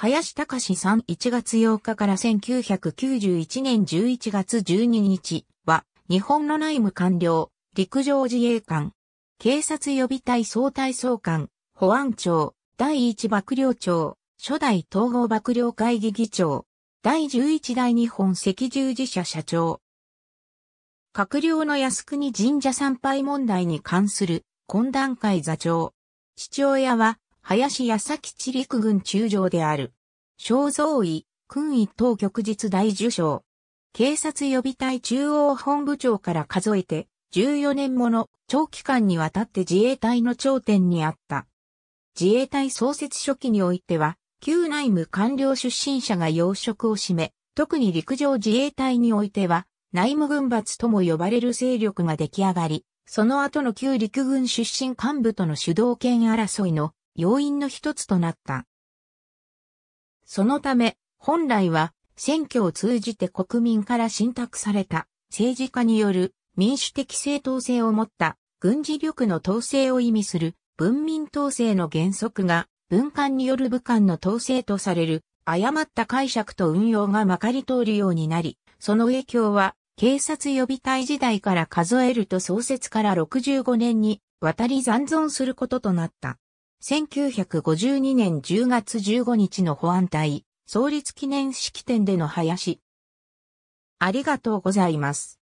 林隆さん1月8日から1991年11月12日は、日本の内務官僚、陸上自衛官、警察予備隊総隊総監、保安庁、第一幕僚長、初代統合幕僚会議議長、第11代日本赤十字社社長。閣僚の靖国神社参拝問題に関する懇談会座長。父親は林康地陸軍中将である。肖像医、君位等局日大受賞。警察予備隊中央本部長から数えて、14年もの長期間にわたって自衛隊の頂点にあった。自衛隊創設初期においては、旧内務官僚出身者が要職を占め、特に陸上自衛隊においては、内務軍閥とも呼ばれる勢力が出来上がり、その後の旧陸軍出身幹部との主導権争いの要因の一つとなった。そのため、本来は選挙を通じて国民から信託された政治家による民主的正当性を持った軍事力の統制を意味する文民統制の原則が文官による武官の統制とされる誤った解釈と運用がまかり通るようになり、その影響は警察予備隊時代から数えると創設から65年に渡り残存することとなった。1952年10月15日の保安隊創立記念式典での林。ありがとうございます。